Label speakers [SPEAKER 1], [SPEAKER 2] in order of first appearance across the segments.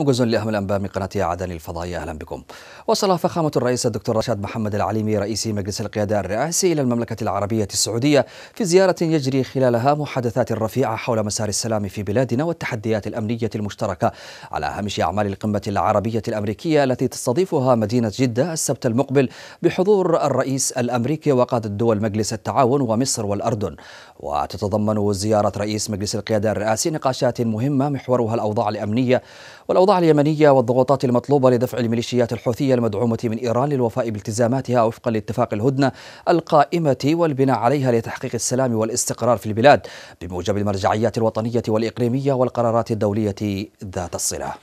[SPEAKER 1] موجز لأهم الأنباء من قناة عدن الفضائية أهلا بكم وصل فخامة الرئيس الدكتور رشاد محمد العليمي رئيس مجلس القيادة الرئاسي إلى المملكة العربية السعودية في زيارة يجري خلالها محادثات رفيعة حول مسار السلام في بلادنا والتحديات الأمنية المشتركة على هامش أعمال القمة العربية الأمريكية التي تستضيفها مدينة جدة السبت المقبل بحضور الرئيس الأمريكي وقادة دول مجلس التعاون ومصر والأردن وتتضمن زيارة رئيس مجلس القيادة الرئاسي نقاشات مهمة محورها الأوضاع الأمنية والأوضاع الأوضاع اليمنية والضغوطات المطلوبة لدفع الميليشيات الحوثية المدعومة من إيران للوفاء بالتزاماتها وفقا لاتفاق الهدنة القائمة والبناء عليها لتحقيق السلام والاستقرار في البلاد بموجب المرجعيات الوطنية والإقليمية والقرارات الدولية ذات الصلة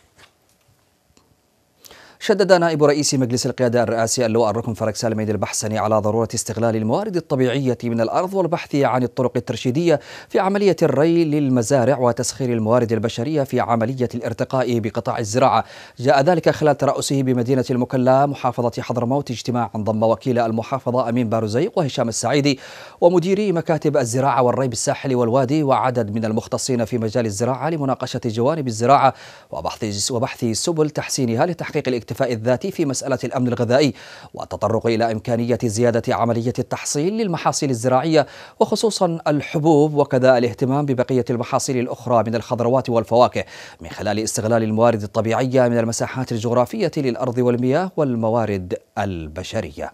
[SPEAKER 1] شدد نائب رئيس مجلس القيادة الرئاسي اللواء الركن فركسال سالميد البحسني على ضرورة استغلال الموارد الطبيعية من الأرض والبحث عن الطرق الترشيدية في عملية الري للمزارع وتسخير الموارد البشرية في عملية الارتقاء بقطاع الزراعة جاء ذلك خلال ترأسه بمدينة المكلا محافظة حضرموت اجتماع ضم وكيل المحافظة أمين بارزيق وهشام السعيدي ومديري مكاتب الزراعة والري بالساحل والوادي وعدد من المختصين في مجال الزراعة لمناقشة جوانب الزراعة وبحث وبحث سبل تحسينها لتحقيق الاكتفاء الاكتفاء الذاتي في مسألة الأمن الغذائي والتطرق إلى إمكانية زيادة عملية التحصيل للمحاصيل الزراعية وخصوصا الحبوب وكذا الاهتمام ببقية المحاصيل الأخرى من الخضروات والفواكه من خلال استغلال الموارد الطبيعية من المساحات الجغرافية للأرض والمياه والموارد البشرية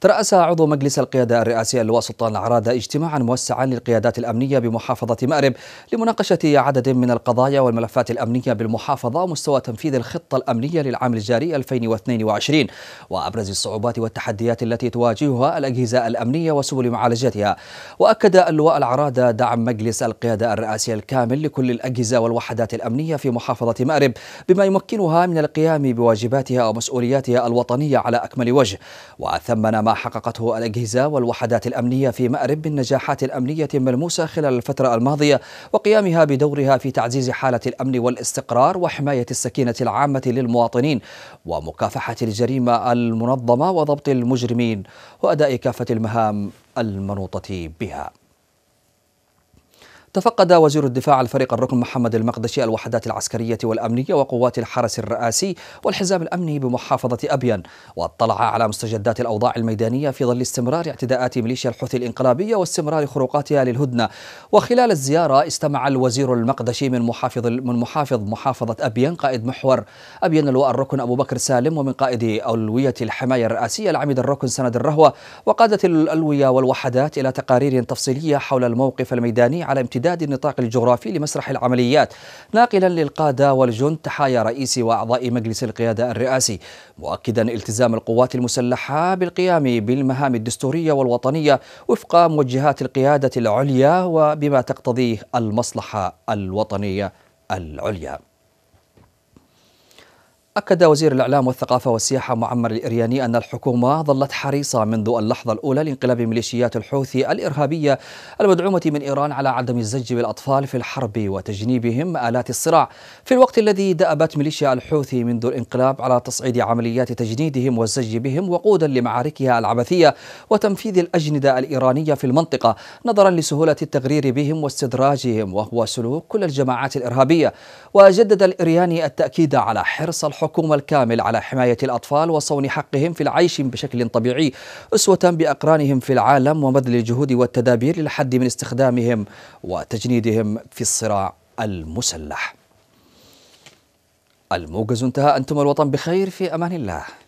[SPEAKER 1] ترأس عضو مجلس القيادة الرئاسي اللواء سلطان العرادة اجتماعا موسعا للقيادات الأمنية بمحافظة مأرب لمناقشة عدد من القضايا والملفات الأمنية بالمحافظة ومستوى تنفيذ الخطة الأمنية للعام الجاري 2022 وأبرز الصعوبات والتحديات التي تواجهها الأجهزة الأمنية وسبل معالجتها وأكد اللواء العرادة دعم مجلس القيادة الرئاسي الكامل لكل الأجهزة والوحدات الأمنية في محافظة مأرب بما يمكنها من القيام بواجباتها ومسؤولياتها الوطنية على أكمل وجه وثمن ما حققته الأجهزة والوحدات الأمنية في مأرب من نجاحات أمنية ملموسة خلال الفترة الماضية وقيامها بدورها في تعزيز حالة الأمن والاستقرار وحماية السكينة العامة للمواطنين ومكافحة الجريمة المنظمة وضبط المجرمين وأداء كافة المهام المنوطة بها تفقد وزير الدفاع الفريق الركن محمد المقدشي الوحدات العسكرية والأمنية وقوات الحرس الرئاسي والحزام الأمني بمحافظة أبيان واطلع على مستجدات الأوضاع الميدانية في ظل استمرار اعتداءات ميليشيا الحوثي الإنقلابية واستمرار خروقاتها للهدنة وخلال الزيارة استمع الوزير المقدشي من محافظ من محافظ محافظة أبيان قائد محور أبيان اللواء الركن أبو بكر سالم ومن قائد ألوية الحماية الرئاسية العميد الركن سند الرهوة وقادة الألوية والوحدات إلى تقارير تفصيلية حول الموقف الميداني على امتداد امتداد النطاق الجغرافي لمسرح العمليات ناقلا للقادة والجند تحايا رئيس وأعضاء مجلس القيادة الرئاسي مؤكدا التزام القوات المسلحة بالقيام بالمهام الدستورية والوطنية وفق موجهات القيادة العليا وبما تقتضيه المصلحة الوطنية العليا أكد وزير الإعلام والثقافة والسياحة معمر الإرياني أن الحكومة ظلت حريصة منذ اللحظة الأولى لانقلاب ميليشيات الحوثي الإرهابية المدعومة من إيران على عدم الزج بالأطفال في الحرب وتجنيبهم آلات الصراع في الوقت الذي دأبت ميليشيا الحوثي منذ الانقلاب على تصعيد عمليات تجنيدهم والزج بهم وقودا لمعاركها العبثية وتنفيذ الأجندة الإيرانية في المنطقة نظرا لسهولة التغرير بهم واستدراجهم وهو سلوك كل الجماعات الإرهابية وجدد الإرياني التأكيد على حرص الحكومة الحكومة الكامل على حماية الأطفال وصون حقهم في العيش بشكل طبيعي أسوة بأقرانهم في العالم وبذل الجهود والتدابير للحد من استخدامهم وتجنيدهم في الصراع المسلح الموجز انتهى أنتم الوطن بخير في أمان الله